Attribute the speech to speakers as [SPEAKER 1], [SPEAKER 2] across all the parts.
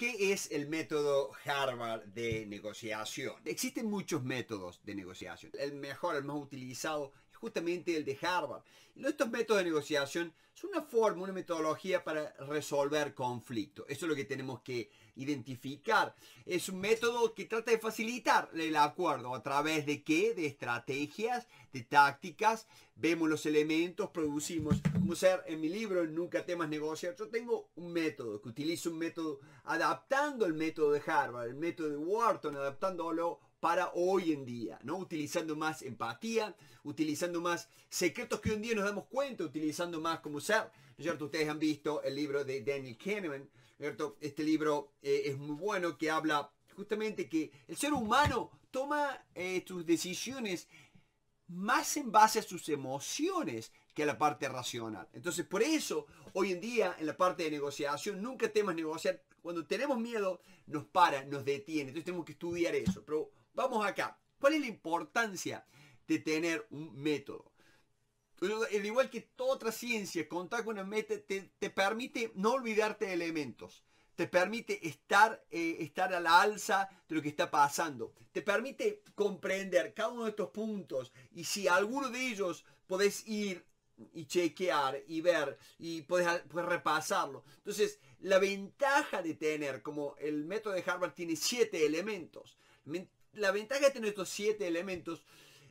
[SPEAKER 1] ¿Qué es el método Harvard de negociación? Existen muchos métodos de negociación. El mejor, el más utilizado justamente el de Harvard. Estos métodos de negociación son una forma, una metodología para resolver conflictos. Eso es lo que tenemos que identificar. Es un método que trata de facilitar el acuerdo. ¿A través de qué? De estrategias, de tácticas. Vemos los elementos, producimos. Como ser en mi libro, Nunca temas negociar, yo tengo un método que utilizo un método adaptando el método de Harvard, el método de Wharton, adaptándolo para hoy en día, ¿no? Utilizando más empatía, utilizando más secretos que hoy en día nos damos cuenta, utilizando más como ser, cierto? Ustedes han visto el libro de Daniel Kahneman, cierto? Este libro eh, es muy bueno que habla justamente que el ser humano toma eh, sus decisiones más en base a sus emociones que a la parte racional. Entonces, por eso, hoy en día, en la parte de negociación, nunca temas negociar. Cuando tenemos miedo, nos para, nos detiene. Entonces, tenemos que estudiar eso. Vamos acá. ¿Cuál es la importancia de tener un método? Al igual que toda otra ciencia, contar con un método te, permite no olvidarte de elementos te permite estar, eh, estar a la alza de lo que está pasando, te permite comprender cada uno de estos puntos y si alguno de ellos podés ir y chequear y ver y podés, podés repasarlo. Entonces, la ventaja de tener, como el método de Harvard tiene siete elementos, la ventaja de tener estos siete elementos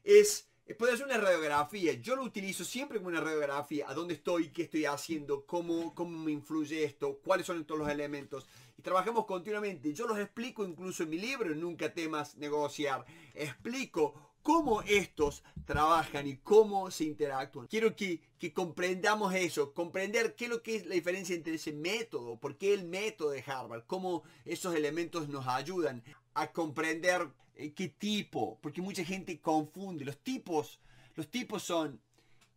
[SPEAKER 1] es eh, poder hacer una radiografía. Yo lo utilizo siempre como una radiografía. A dónde estoy, qué estoy haciendo, cómo, cómo me influye esto, cuáles son todos los elementos. Y trabajemos continuamente. Yo los explico incluso en mi libro, Nunca temas negociar. Explico cómo estos trabajan y cómo se interactúan. Quiero que, comprendamos eso, comprender qué es lo que es la diferencia entre ese método, por qué el método de Harvard, cómo esos elementos nos ayudan a comprender eh, qué tipo, porque mucha gente confunde los tipos. Los tipos son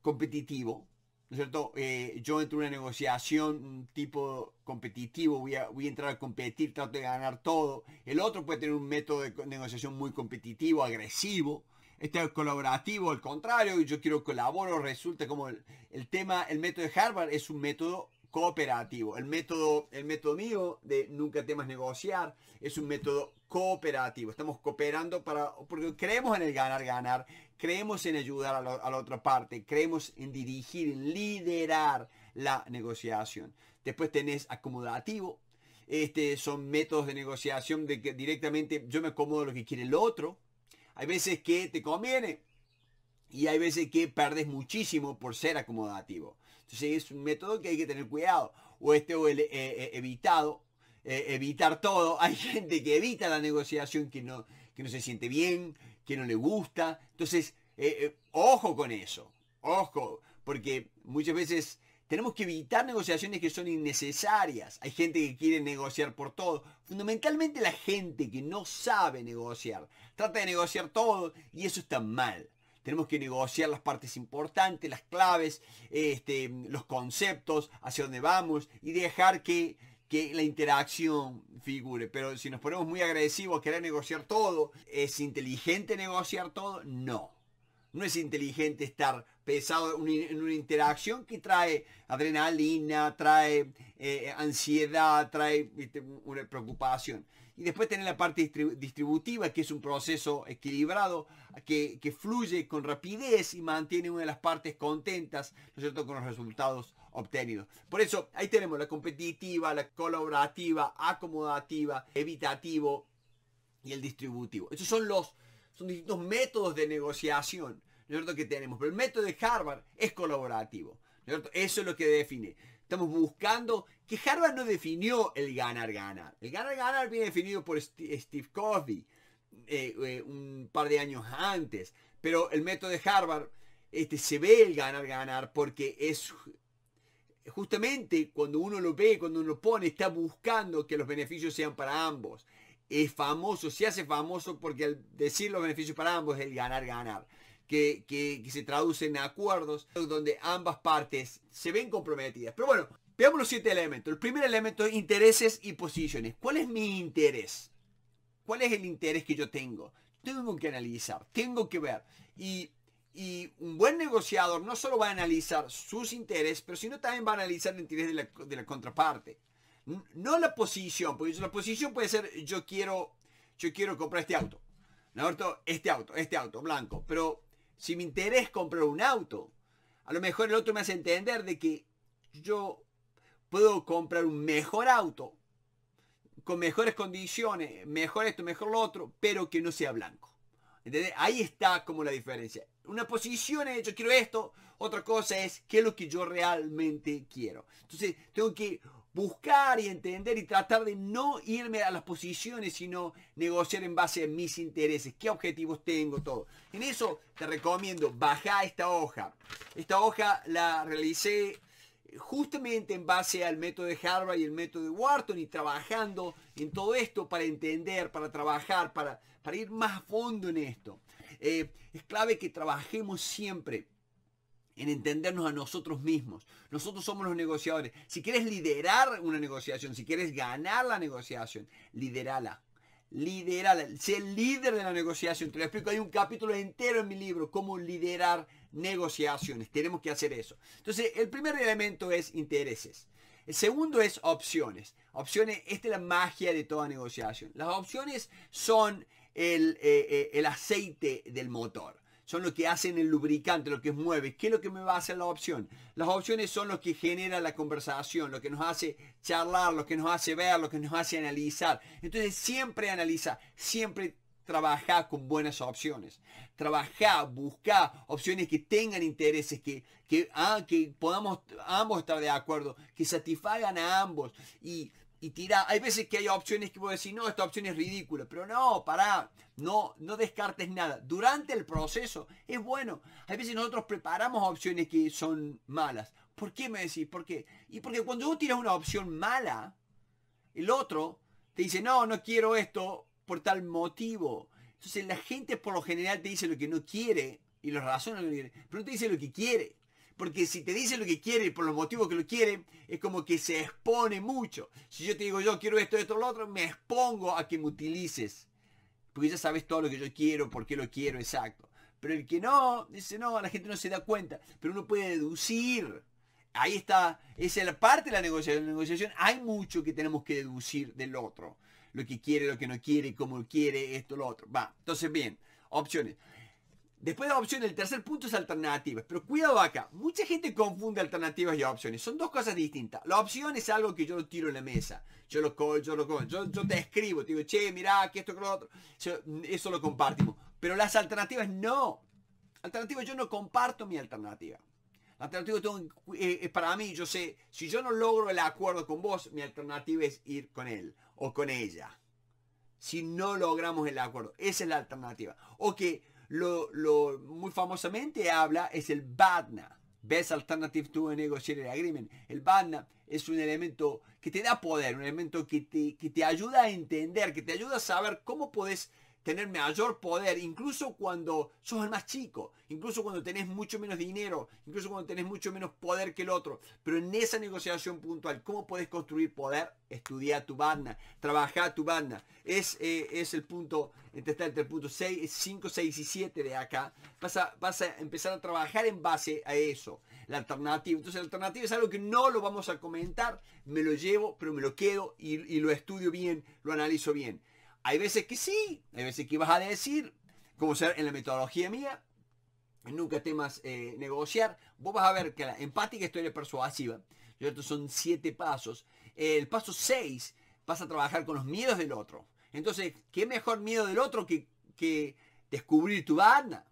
[SPEAKER 1] competitivo, ¿no es cierto? Eh, yo entro en una negociación, un tipo competitivo, voy voy a entrar a competir, trato de ganar todo. El otro puede tener un método de negociación muy competitivo, agresivo, este es colaborativo, al contrario, yo quiero colaboro, resulta como el, tema, el método de Harvard es un método cooperativo. El método, el método mío de nunca temas negociar es un método cooperativo. Estamos cooperando para, porque creemos en el ganar, ganar, creemos en ayudar a, la otra parte, creemos en dirigir, en liderar la negociación. Después tenés acomodativo, este, son métodos de negociación de que directamente yo me acomodo lo que quiere el otro, hay veces que te conviene y hay veces que perdes muchísimo por ser acomodativo. Entonces es un método que hay que tener cuidado. O este o el eh, eh, evitado, eh, evitar todo. Hay gente que evita la negociación, que no, que no se siente bien, que no le gusta. Entonces, ojo con eso. Ojo, porque muchas veces tenemos que evitar negociaciones que son innecesarias. Hay gente que quiere negociar por todo. Fundamentalmente la gente que no sabe negociar. Trata de negociar todo y eso está mal. Tenemos que negociar las partes importantes, las claves, este, los conceptos, hacia dónde vamos y dejar que, la interacción figure. Pero si nos ponemos muy agresivos, querer negociar todo, ¿es inteligente negociar todo? No. No es inteligente estar pesado en una interacción que trae adrenalina, trae eh, ansiedad, trae una preocupación. Y después tener la parte distributiva, que es un proceso equilibrado, que, fluye con rapidez y mantiene una de las partes contentas, cierto?, con los resultados obtenidos. Por eso, ahí tenemos la competitiva, la colaborativa, acomodativa, evitativo y el distributivo. Esos son los son distintos métodos de negociación que tenemos. Pero el método de Harvard es colaborativo. Eso es lo que define. Estamos buscando que Harvard no definió el ganar-ganar. El ganar-ganar viene definido por Steve Cosby eh, eh, un par de años antes. Pero el método de Harvard este, se ve el ganar-ganar porque es justamente cuando uno lo ve, cuando uno lo pone, está buscando que los beneficios sean para ambos es famoso, se hace famoso porque al decir los beneficios para ambos es el ganar, ganar. Que, se traducen en acuerdos donde ambas partes se ven comprometidas. Pero bueno, veamos los siete elementos. El primer elemento es intereses y posiciones. ¿Cuál es mi interés? ¿Cuál es el interés que yo tengo? Tengo que analizar, tengo que ver. Y, un buen negociador no solo va a analizar sus intereses, pero sino también va a analizar el interés de la, de la contraparte no la posición, porque la posición puede ser yo quiero, yo quiero comprar este auto, ¿no? Este auto, este auto, blanco. Pero si me interés es comprar un auto, a lo mejor el otro me hace entender de que yo puedo comprar un mejor auto, con mejores condiciones, mejor esto, mejor lo otro, pero que no sea blanco. Ahí está como la diferencia. Una posición es yo quiero esto, otra cosa es qué es lo que yo realmente quiero. Entonces tengo que buscar y entender y tratar de no irme a las posiciones, sino negociar en base a mis intereses, qué objetivos tengo, todo. En eso te recomiendo, baja esta hoja. Esta hoja la realicé justamente en base al método de Harvard y el método de Wharton y trabajando en todo esto para entender, para trabajar, para, ir más a fondo en esto. Eh, es clave que trabajemos siempre en entendernos a nosotros mismos. Nosotros somos los negociadores. Si quieres liderar una negociación, si quieres ganar la negociación, liderala. Liderala. Sé el líder de la negociación. Te lo explico. Hay un capítulo entero en mi libro, cómo liderar negociaciones. Tenemos que hacer eso. Entonces, el primer elemento es intereses. El segundo es opciones. Opciones, esta es la magia de toda negociación. Las opciones son el, eh, eh, el aceite del motor son los que hacen el lubricante, lo que mueve. ¿Qué es lo que me va a hacer la opción? Las opciones son los que generan la conversación, lo que nos hace charlar, lo que nos hace ver, lo que nos hace analizar. Entonces siempre analiza, siempre trabaja con buenas opciones. Trabaja, busca opciones que tengan intereses, que, que, ah, podamos ambos estar de acuerdo, que satisfagan a ambos. Y y tira. Hay veces que hay opciones que puedo decir, no, esta opción es ridícula, pero no, pará, no, no descartes nada. Durante el proceso es bueno. Hay veces nosotros preparamos opciones que son malas. ¿Por qué me decís? ¿Por qué? Y porque cuando tú tiras una opción mala, el otro te dice, no, no quiero esto por tal motivo. Entonces la gente por lo general te dice lo que no quiere y los razones lo pero no te dice lo que quiere. Porque si te dice lo que quiere y por los motivos que lo quiere, es como que se expone mucho. Si yo te digo yo quiero esto, esto, lo otro, me expongo a que me utilices. Porque ya sabes todo lo que yo quiero, por qué lo quiero, exacto. Pero el que no, dice no, la gente no se da cuenta. Pero uno puede deducir. Ahí está, esa es la parte de la negociación. La negociación hay mucho que tenemos que deducir del otro. Lo que quiere, lo que no quiere, cómo quiere, esto, lo otro. Va, entonces bien, opciones. Después de opción el tercer punto es alternativas. Pero cuidado acá, mucha gente confunde alternativas y opciones. Son dos cosas distintas. La opción es algo que yo lo tiro en la mesa. Yo lo yo lo yo, yo te escribo, te digo, che, mirá, que esto, que lo otro. eso lo compartimos. Pero las alternativas no. Alternativas, yo no comparto mi alternativa. La alternativa eh, es para mí, yo sé, si yo no logro el acuerdo con vos, mi alternativa es ir con él o con ella. Si no logramos el acuerdo, esa es la alternativa. O que lo, muy famosamente habla es el BADNA. Best Alternative to a Negotiated Agreement. El BADNA es un elemento que te da poder, un elemento que te, que te ayuda a entender, que te ayuda a saber cómo puedes tener mayor poder, incluso cuando sos el más chico, incluso cuando tenés mucho menos dinero, incluso cuando tenés mucho menos poder que el otro. Pero en esa negociación puntual, ¿cómo podés construir poder? estudiar tu banda, trabajar tu banda. Es, eh, es el punto, está entre el punto 6, 5, 6 y 7 de acá. Vas a, vas a empezar a trabajar en base a eso, la alternativa. Entonces la alternativa es algo que no lo vamos a comentar, me lo llevo, pero me lo quedo y lo estudio bien, lo analizo bien. Hay veces que sí, hay veces que vas a decir, como ser en la metodología mía, nunca temas eh, negociar. Vos vas a ver que la empática historia persuasiva, estos son siete pasos. El paso seis vas a trabajar con los miedos del otro. Entonces, ¿qué mejor miedo del otro que, descubrir tu banda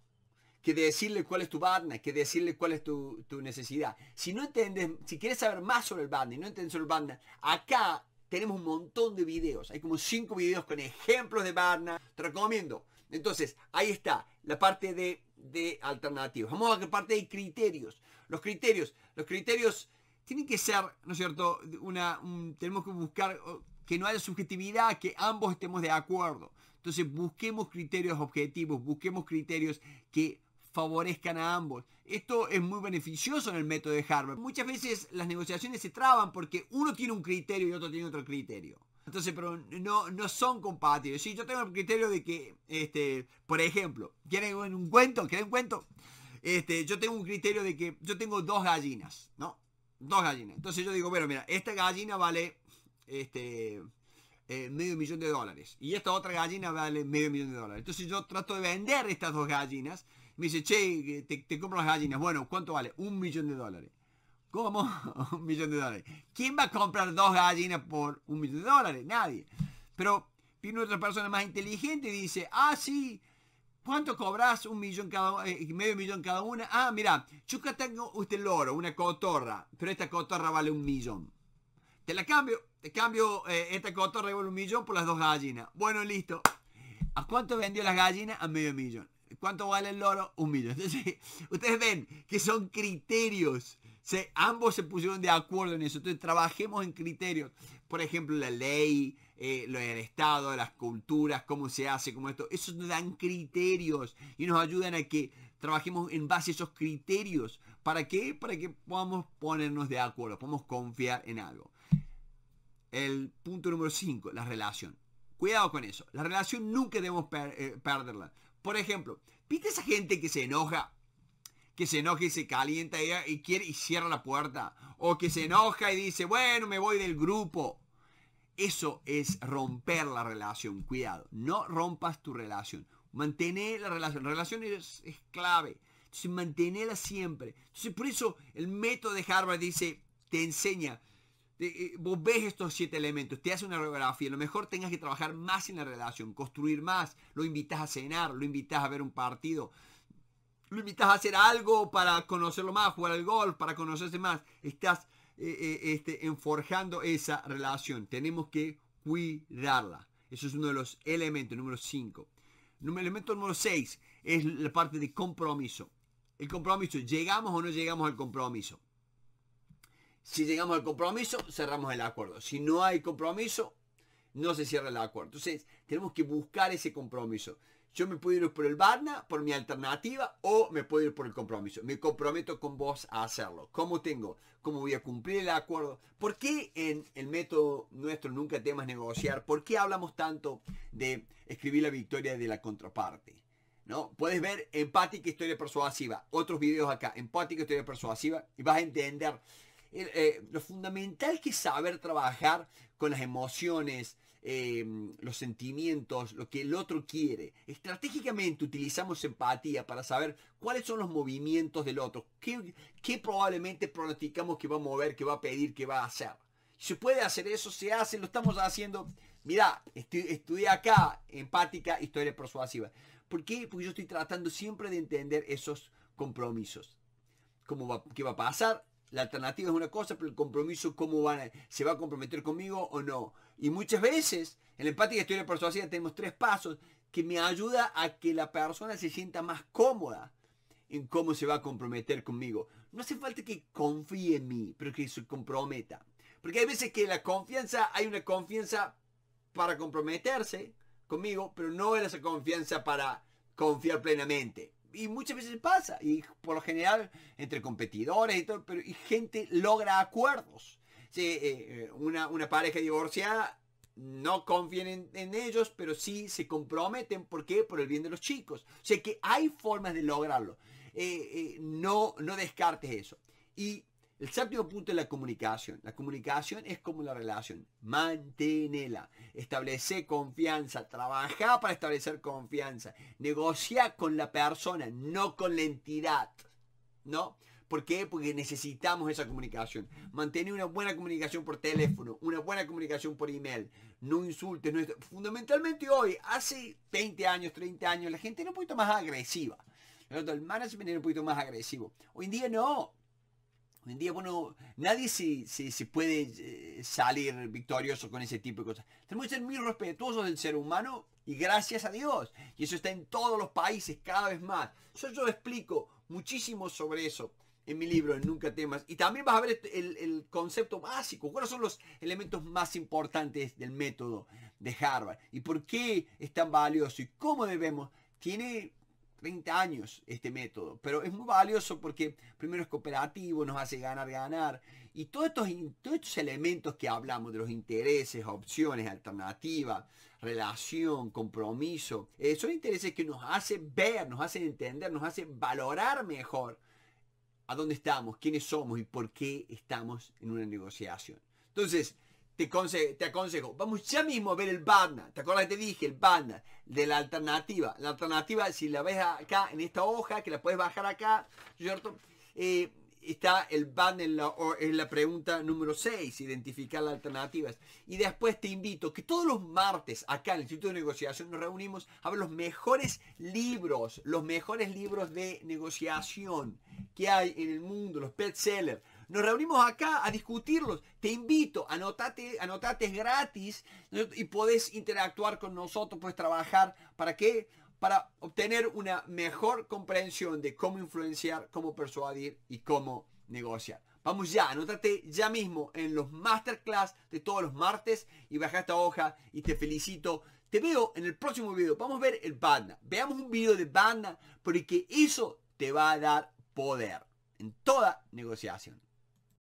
[SPEAKER 1] que decirle cuál es tu banda que decirle cuál es tu, necesidad. Si no entiendes, si quieres saber más sobre el barna y no entiendes sobre el barna, acá tenemos un montón de videos. Hay como cinco videos con ejemplos de Barna. Te recomiendo. Entonces, ahí está la parte de, de alternativas. Vamos a la parte de criterios. Los criterios. Los criterios tienen que ser, ¿no es cierto? Una, tenemos que buscar que no haya subjetividad, que ambos estemos de acuerdo. Entonces, busquemos criterios objetivos, busquemos criterios que favorezcan a ambos. Esto es muy beneficioso en el método de Harvard. Muchas veces las negociaciones se traban porque uno tiene un criterio y otro tiene otro criterio. Entonces, pero no, no son compatibles. Si yo tengo el criterio de que, este, por ejemplo, ¿quieren un cuento? ¿Quieren un cuento? Este, yo tengo un criterio de que yo tengo dos gallinas, ¿no? Dos gallinas. Entonces yo digo, bueno, mira, esta gallina vale este, eh, medio millón de dólares y esta otra gallina vale medio millón de dólares. Entonces yo trato de vender estas dos gallinas me dice, che, te, compro las gallinas. Bueno, ¿cuánto vale? Un millón de dólares. ¿Cómo? un millón de dólares. ¿Quién va a comprar dos gallinas por un millón de dólares? Nadie. Pero viene otra persona más inteligente y dice, ah, sí, ¿cuánto cobras? Un millón cada uno. Eh, medio millón cada una. Ah, mira, yo tengo usted loro, una cotorra, pero esta cotorra vale un millón. Te la cambio, te cambio eh, esta cotorra vale un millón por las dos gallinas. Bueno, listo. ¿A cuánto vendió las gallinas? A medio millón. ¿Cuánto vale el oro? Un millón. Entonces, ustedes ven que son criterios. ambos se pusieron de acuerdo en eso. Entonces, trabajemos en criterios. Por ejemplo, la ley, eh, lo del Estado, las culturas, cómo se hace, cómo esto. Eso nos dan criterios y nos ayudan a que trabajemos en base a esos criterios. ¿Para qué? Para que podamos ponernos de acuerdo, podamos confiar en algo. El punto número 5, la relación. Cuidado con eso. La relación nunca debemos eh, perderla. Por ejemplo, ¿viste esa gente que se enoja? Que se enoja y se calienta y quiere y cierra la puerta. O que se enoja y dice, bueno, me voy del grupo. Eso es romper la relación. Cuidado, no rompas tu relación. Mantener la relación. La relación es, es clave. Entonces, mantenerla siempre. Entonces, por eso el método de Harvard dice, te enseña eh, vos ves estos siete elementos, te hace una radiografía, a lo mejor tengas que trabajar más en la relación, construir más, lo invitas a cenar, lo invitas a ver un partido, lo invitas a hacer algo para conocerlo más, jugar al golf, para conocerse más. Estás eh, eh, este, enforjando esa relación. Tenemos que cuidarla. Eso es uno de los elementos, número 5. El elemento número 6 es la parte de compromiso. El compromiso, ¿llegamos o no llegamos al compromiso? Si llegamos al compromiso, cerramos el acuerdo. Si no hay compromiso, no se cierra el acuerdo. Entonces, tenemos que buscar ese compromiso. Yo me puedo ir por el Barna, por mi alternativa, o me puedo ir por el compromiso. Me comprometo con vos a hacerlo. ¿Cómo tengo? ¿Cómo voy a cumplir el acuerdo? ¿Por qué en el método nuestro nunca temas negociar? ¿Por qué hablamos tanto de escribir la victoria de la contraparte? ¿No? Puedes ver empática historia persuasiva, otros videos acá, empática historia persuasiva, y vas a entender eh, lo fundamental es saber trabajar con las emociones, em, los sentimientos, lo que el otro quiere. Estratégicamente utilizamos empatía para saber cuáles son los movimientos del otro, qué, probablemente pronosticamos que va a mover, que va a pedir, que va a hacer. Se puede hacer eso, se hace, lo estamos haciendo. Mira, estudié acá empática, historia persuasiva. ¿Por qué? Porque yo estoy tratando siempre de entender esos compromisos. ¿Cómo ¿Qué va a pasar? La alternativa es una cosa, pero el compromiso, ¿cómo se va a comprometer conmigo o no? Y muchas veces, en la empática historia persuasiva tenemos tres pasos que me ayuda a que la persona se sienta más cómoda en cómo se va a comprometer conmigo. No hace falta que confíe en mí, pero que se comprometa. Porque hay veces que la confianza, hay una confianza para comprometerse conmigo, pero no es esa confianza para confiar plenamente y muchas veces pasa, y por lo general entre competidores y todo, pero y gente logra acuerdos. Sí, eh, eh, una, una, pareja divorciada no confían en, ellos, pero sí se comprometen. ¿Por qué? Por el bien de los chicos. O sea que hay formas de lograrlo. Eh, no, no descartes eso. Y el séptimo punto es la comunicación. La comunicación es como la relación. Manténela. Establece confianza. Trabaja para establecer confianza. Negocia con la persona, no con la entidad. ¿No? ¿Por qué? Porque necesitamos esa comunicación. Mantener una buena comunicación por teléfono, una buena comunicación por email. No insultes. No... Fundamentalmente hoy, hace 20 años, 30 años, la gente era un poquito más agresiva. El management era un poquito más agresivo. Hoy en día no Hoy en día, bueno, nadie se, se, se, puede eh, salir victorioso con ese tipo de cosas. Tenemos que ser muy respetuosos del ser humano y gracias a Dios. Y eso está en todos los países cada vez más. Yo, yo explico muchísimo sobre eso en mi libro, en Nunca Temas. Y también vas a ver el, el concepto básico. ¿Cuáles son los elementos más importantes del método de Harvard? ¿Y por qué es tan valioso? ¿Y cómo debemos? Tiene 30 años este método, pero es muy valioso porque primero es cooperativo, nos hace ganar, ganar, y todos estos, estos elementos que hablamos de los intereses, opciones, alternativa, relación, compromiso, eh, son intereses que nos hacen ver, nos hacen entender, nos hacen valorar mejor a dónde estamos, quiénes somos y por qué estamos en una negociación. Entonces, te, aconsejo, vamos ya mismo a ver el ban. ¿Te acuerdas que te dije el ban de la alternativa? La alternativa, si la ves acá en esta hoja, que la puedes bajar acá, ¿cierto? Eh, está el banner en la, en la pregunta número 6, identificar las alternativas. Y después te invito que todos los martes acá en el Instituto de Negociación nos reunimos a ver los mejores libros, los mejores libros de negociación que hay en el mundo, los bestsellers nos reunimos acá a discutirlos. Te invito, anotate, anotate es gratis y podés interactuar con nosotros, puedes trabajar. ¿Para qué? Para obtener una mejor comprensión de cómo influenciar, cómo persuadir y cómo negociar. Vamos ya, anótate ya mismo en los masterclass de todos los martes y baja esta hoja y te felicito. Te veo en el próximo video. Vamos a ver el banda. Veamos un video de banda porque eso te va a dar poder en toda negociación.